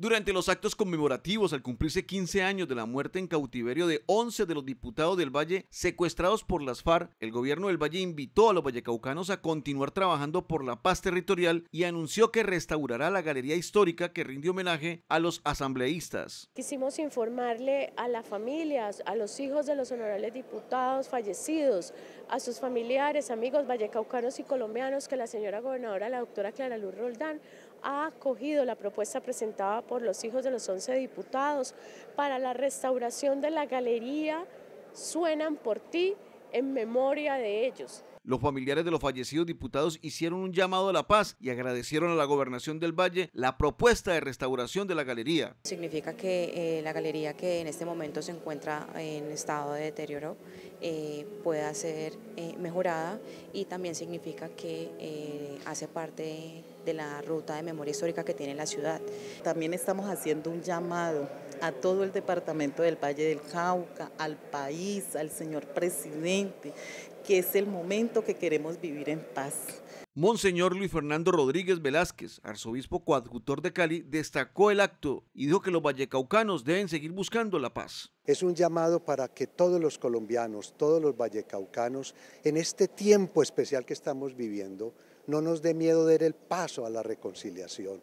Durante los actos conmemorativos al cumplirse 15 años de la muerte en cautiverio de 11 de los diputados del Valle secuestrados por las FARC, el gobierno del Valle invitó a los vallecaucanos a continuar trabajando por la paz territorial y anunció que restaurará la galería histórica que rinde homenaje a los asambleístas. Quisimos informarle a las familias, a los hijos de los honorables diputados fallecidos, a sus familiares, amigos vallecaucanos y colombianos que la señora gobernadora, la doctora Clara Luz Roldán, ha acogido la propuesta presentada por los hijos de los 11 diputados para la restauración de la galería Suenan por ti en memoria de ellos. Los familiares de los fallecidos diputados hicieron un llamado a la paz y agradecieron a la gobernación del Valle la propuesta de restauración de la galería. Significa que eh, la galería que en este momento se encuentra en estado de deterioro eh, pueda ser eh, mejorada y también significa que hace parte de la ruta de memoria histórica que tiene la ciudad. También estamos haciendo un llamado a todo el departamento del Valle del Cauca, al país, al señor presidente, que es el momento que queremos vivir en paz. Monseñor Luis Fernando Rodríguez Velázquez, arzobispo coadjutor de Cali, destacó el acto y dijo que los vallecaucanos deben seguir buscando la paz. Es un llamado para que todos los colombianos, todos los vallecaucanos, en este tiempo especial que estamos viviendo, no nos dé miedo de dar el paso a la reconciliación,